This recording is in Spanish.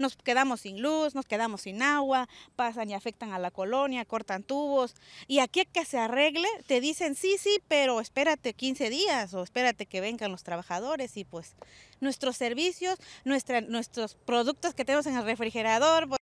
nos quedamos sin luz, nos quedamos sin agua, pasan y afectan a la colonia, cortan tubos. Y aquí que se arregle, te dicen sí, sí, pero espérate 15 días o espérate que vengan los trabajadores y pues nuestros servicios, nuestra, nuestros productos que tenemos en el refrigerador.